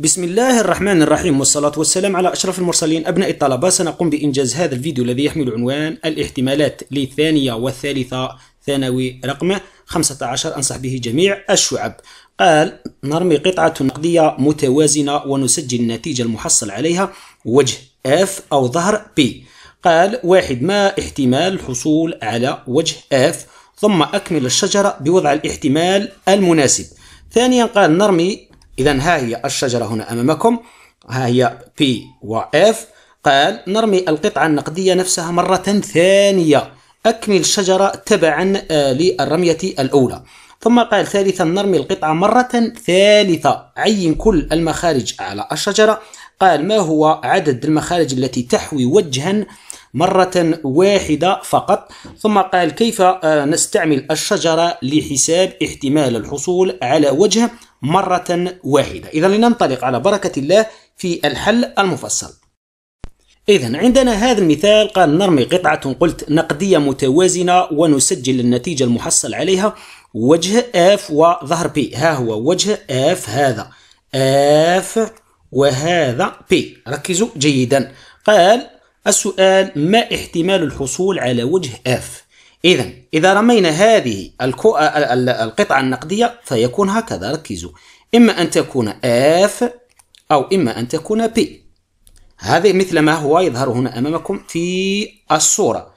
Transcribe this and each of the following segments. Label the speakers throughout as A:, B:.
A: بسم الله الرحمن الرحيم والصلاة والسلام على أشرف المرسلين أبناء الطلبة سنقوم بإنجاز هذا الفيديو الذي يحمل عنوان الاحتمالات للثانية والثالثة ثانوي رقم 15 أنصح به جميع الشعب قال نرمي قطعة نقدية متوازنة ونسجل النتيجة المحصل عليها وجه F أو ظهر P قال واحد ما احتمال الحصول على وجه F ثم أكمل الشجرة بوضع الاحتمال المناسب ثانيا قال نرمي إذا ها هي الشجرة هنا أمامكم ها هي P و F قال نرمي القطعة النقدية نفسها مرة ثانية أكمل الشجرة تبعا آه، للرمية الأولى ثم قال ثالثا نرمي القطعة مرة ثالثة عين كل المخارج على الشجرة قال ما هو عدد المخارج التي تحوي وجها مرة واحدة فقط ثم قال كيف آه، نستعمل الشجرة لحساب احتمال الحصول على وجه مرة واحدة إذا لننطلق على بركة الله في الحل المفصل إذا عندنا هذا المثال قال نرمي قطعة قلت نقدية متوازنة ونسجل النتيجة المحصل عليها وجه F وظهر P ها هو وجه F هذا F وهذا P ركزوا جيدا قال السؤال ما احتمال الحصول على وجه اف إذا إذا رمينا هذه القطعة النقدية فيكون هكذا ركزوا إما أن تكون F أو إما أن تكون P هذا مثل ما هو يظهر هنا أمامكم في الصورة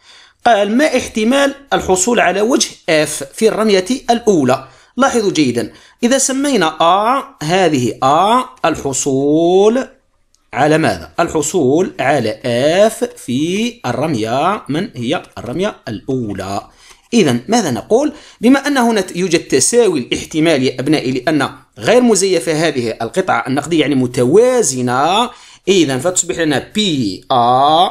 A: قال ما احتمال الحصول على وجه F في الرمية الأولى لاحظوا جيدا إذا سمينا A هذه A الحصول على ماذا؟ الحصول على اف في الرمية من هي الرمية الأولى إذا ماذا نقول؟ بما أن هنا يوجد تساوي الاحتمال يا أبنائي لأن غير مزيفة هذه القطعة النقدية يعني متوازنة إذا فتصبح لنا بي آ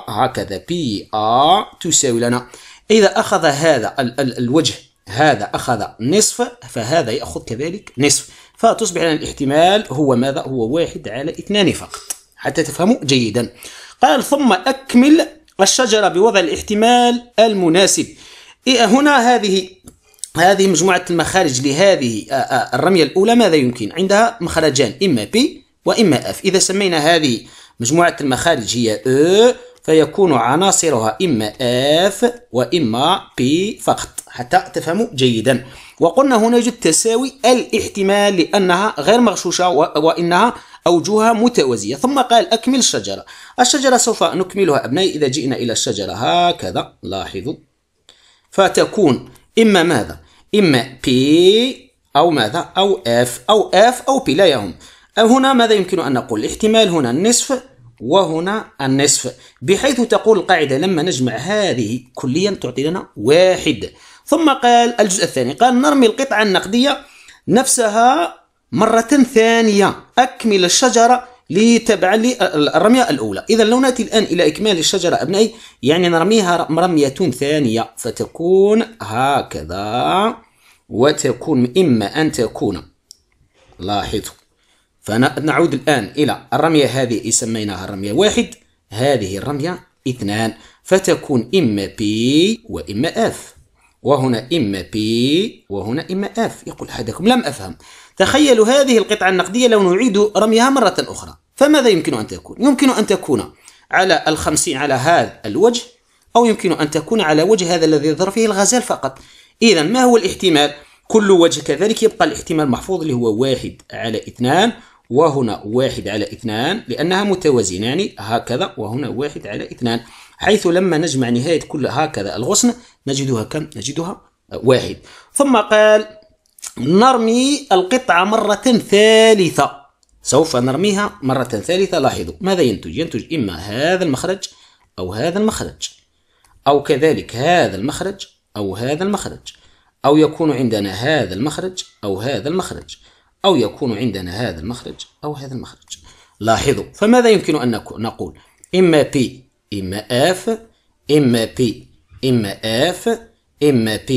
A: هكذا بي آ تساوي لنا إذا أخذ هذا ال ال الوجه هذا أخذ نصف فهذا يأخذ كذلك نصف فتصبح لنا الاحتمال هو ماذا؟ هو واحد على اثنان فقط حتى تفهموا جيدا قال ثم أكمل الشجرة بوضع الاحتمال المناسب إيه، هنا هذه هذه مجموعة المخارج لهذه آه، آه، الرمية الأولى ماذا يمكن؟ عندها مخرجان إما بي وإما اف إذا سمينا هذه مجموعة المخارج هي أ e، فيكون عناصرها إما اف وإما بي فقط حتى تفهموا جيدا وقلنا هنا يوجد تساوي الاحتمال لأنها غير مغشوشة وإنها أوجهها متوازية ثم قال أكمل الشجرة الشجرة سوف نكملها أبنائي إذا جئنا إلى الشجرة هكذا لاحظوا فتكون إما ماذا إما P أو ماذا أو F أو F أو P لا يهم هنا ماذا يمكن أن نقول الاحتمال هنا النصف وهنا النصف بحيث تقول القاعدة لما نجمع هذه كليا تعطي لنا واحد ثم قال الجزء الثاني قال نرمي القطعة النقدية نفسها مرة ثانية أكمل الشجرة لتبع لي آه، الرمية الأولى إذا لو نأتي الآن إلى إكمال الشجرة أبنائي يعني نرميها رمية ثانية فتكون هكذا وتكون إما أن تكون لاحظوا فنعود الآن إلى الرمية هذه سميناها الرمية واحد هذه الرمية اثنان فتكون إما P وإما F وهنا إما P وهنا إما F يقول أحدكم لم أفهم تخيلوا هذه القطعة النقدية لو نعيد رميها مرة أخرى فماذا يمكن أن تكون؟ يمكن أن تكون على الخمسين على هذا الوجه أو يمكن أن تكون على وجه هذا الذي يظهر فيه الغزال فقط إذا ما هو الاحتمال؟ كل وجه كذلك يبقى الاحتمال محفوظ اللي هو واحد على اثنان وهنا واحد على اثنان لأنها متوازنة يعني هكذا وهنا واحد على اثنان حيث لما نجمع نهاية كل هكذا الغصن نجدها كم؟ نجدها واحد ثم قال نرمي القطعة مرة ثالثة سوف نرميها مرة ثالثة لاحظوا ماذا ينتج ينتج إما هذا المخرج أو هذا المخرج أو كذلك هذا المخرج أو هذا المخرج أو يكون عندنا هذا المخرج أو هذا المخرج أو يكون عندنا هذا المخرج أو هذا المخرج لاحظوا فماذا يمكن أن نقول إما P إما F إما P إما F إما P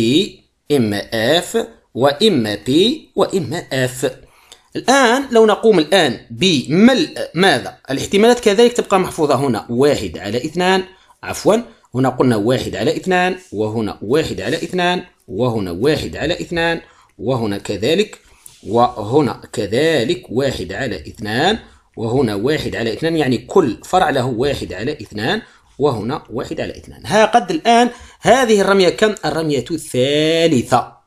A: إما F وإما P وإما F الآن لو نقوم الآن بملء ماذا؟ الاحتمالات كذلك تبقى محفوظة هنا واحد على اثنان عفوا هنا قلنا واحد على اثنان وهنا واحد على اثنان وهنا واحد على اثنان وهنا كذلك وهنا كذلك واحد على اثنان وهنا واحد على اثنان يعني كل فرع له واحد على اثنان وهنا واحد على اثنان ها قد الآن هذه الرمية كم؟ الرمية الثالثة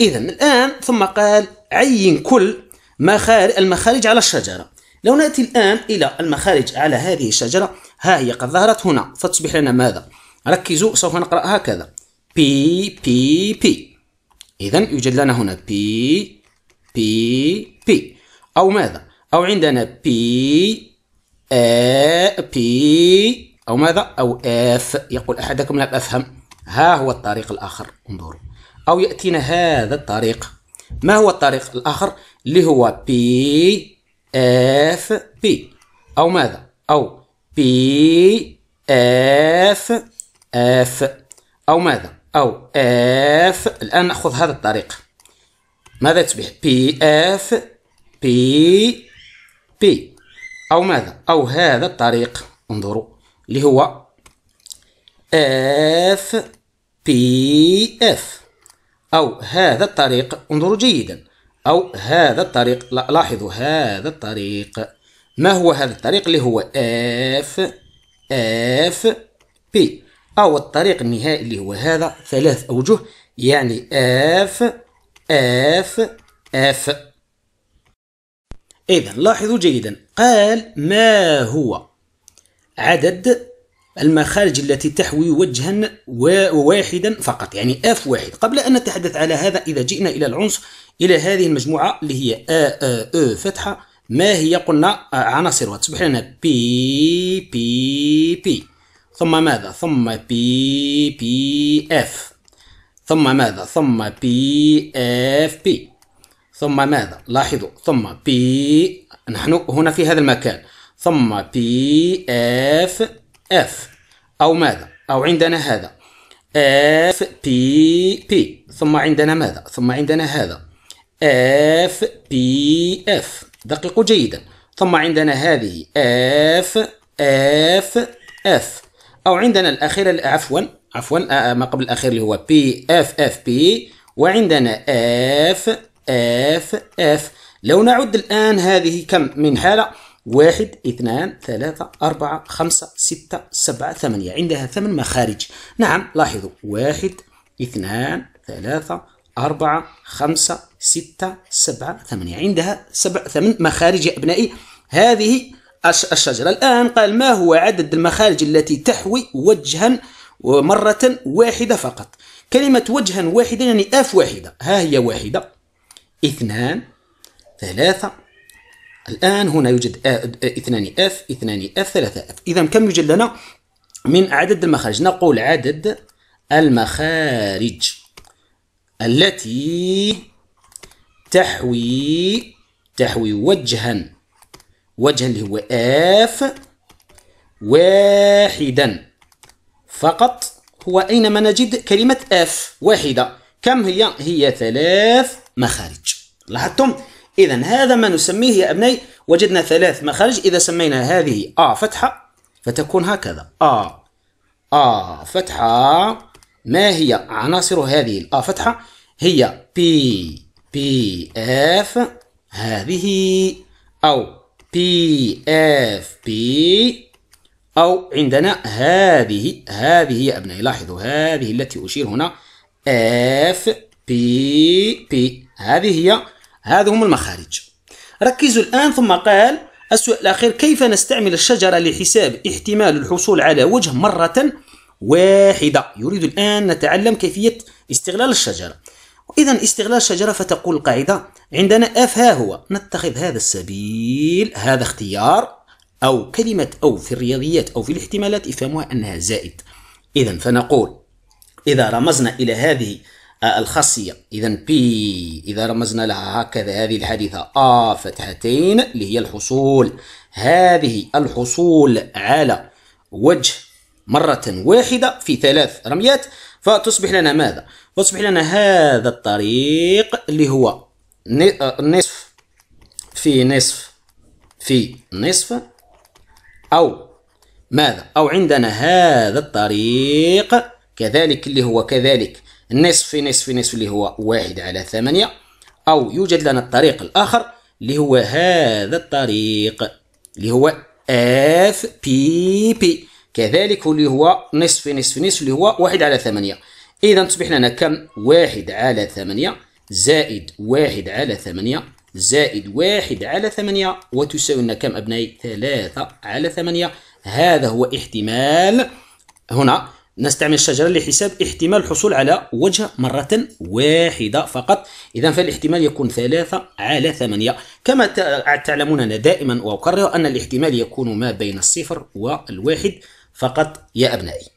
A: إذا الآن ثم قال عين كل مخارج المخارج على الشجرة لو نأتي الآن إلى المخارج على هذه الشجرة ها هي قد ظهرت هنا فتصبح لنا ماذا؟ ركزوا سوف نقرأ هكذا بي بي بي إذا يوجد لنا هنا بي بي بي أو ماذا؟ أو عندنا بي آ بي أو ماذا؟ أو اف يقول أحدكم لم أفهم ها هو الطريق الآخر انظروا أو يأتينا هذا الطريق ما هو الطريق الآخر اللي هو بي اف بي أو ماذا أو بي اف اف أو ماذا أو اف الآن نأخذ هذا الطريق ماذا تصبح بي اف بي بي أو ماذا أو هذا الطريق انظروا اللي هو اف بي اف أو هذا الطريق انظروا جيدا أو هذا الطريق لاحظوا هذا الطريق ما هو هذا الطريق اللي هو F F P أو الطريق النهائي اللي هو هذا ثلاث أوجه يعني F F F إذا لاحظوا جيدا قال ما هو عدد المخارج التي تحوي وجها واحدا فقط يعني اف واحد قبل ان نتحدث على هذا اذا جئنا الى العنصر الى هذه المجموعه اللي هي ا او e، فتحه ما هي قلنا آه، عناصر تصبح لنا بي بي بي ثم ماذا ثم بي بي اف ثم ماذا ثم بي اف بي ثم ماذا لاحظوا ثم بي نحن هنا في هذا المكان ثم بي اف اف او ماذا او عندنا هذا اف بي بي ثم عندنا ماذا ثم عندنا هذا اف بي اف دققوا جيدا ثم عندنا هذه اف اف اف او عندنا الاخيره عفوا عفوا آه، آه، ما قبل الاخير اللي هو بي اف اف بي وعندنا اف اف اف لو نعد الان هذه كم من حاله واحد اثنان ثلاثة أربعة خمسة ستة سبعة ثمانية عندها ثمان مخارج نعم لاحظوا واحد اثنان ثلاثة أربعة خمسة ستة سبعة ثمانية عندها سبع ثمان مخارج يا أبنائي هذه الشجرة الآن قال ما هو عدد المخارج التي تحوي وجها ومرة واحدة فقط كلمة وجها واحدا يعني أف واحدة ها هي واحدة اثنان ثلاثة الآن هنا يوجد اثنان اف اثنان اف ثلاثة اف إذا كم يوجد لنا من عدد المخارج نقول عدد المخارج التي تحوي تحوي وجها وجها اللي هو اف واحدا فقط هو أينما نجد كلمة اف واحدة كم هي هي ثلاث مخارج لاحظتم إذا هذا ما نسميه يا أبني وجدنا ثلاث مخارج إذا سمينا هذه آ فتحة فتكون هكذا آ آ فتحة ما هي عناصر هذه الآ فتحة هي بي بي اف هذه أو بي اف بي أو عندنا هذه هذه يا أبنائي لاحظوا هذه التي أشير هنا اف بي بي هذه هي هذا هم المخارج ركزوا الآن ثم قال السؤال الأخير كيف نستعمل الشجرة لحساب احتمال الحصول على وجه مرة واحدة يريد الآن نتعلم كيفية استغلال الشجرة إذا استغلال الشجرة فتقول القاعدة عندنا أف ها هو نتخذ هذا السبيل هذا اختيار أو كلمة أو في الرياضيات أو في الاحتمالات افهموها أنها زائد إذا فنقول إذا رمزنا إلى هذه الخاصية إذا بي إذا رمزنا لها هكذا هذه الحادثة آ فتحتين اللي هي الحصول هذه الحصول على وجه مرة واحدة في ثلاث رميات فتصبح لنا ماذا؟ فتصبح لنا هذا الطريق اللي هو آه، نصف في نصف في نصف أو ماذا؟ أو عندنا هذا الطريق كذلك اللي هو كذلك النصف في نصف في نصف اللي هو واحد على ثمانية أو يوجد لنا الطريق الآخر اللي هو هذا الطريق اللي هو اف بي بي كذلك اللي هو نصف في نصف في نصف اللي هو واحد على ثمانية إذا تصبح لنا كم واحد على ثمانية زائد واحد على ثمانية زائد واحد على ثمانية وتساوي لنا كم أبنائي ثلاثة على ثمانية هذا هو احتمال هنا نستعمل الشجرة لحساب احتمال الحصول على وجه مرة واحدة فقط إذا فالاحتمال يكون ثلاثة على ثمانية كما تعلمون أنا دائما وأكرر أن الاحتمال يكون ما بين الصفر والواحد فقط يا أبنائي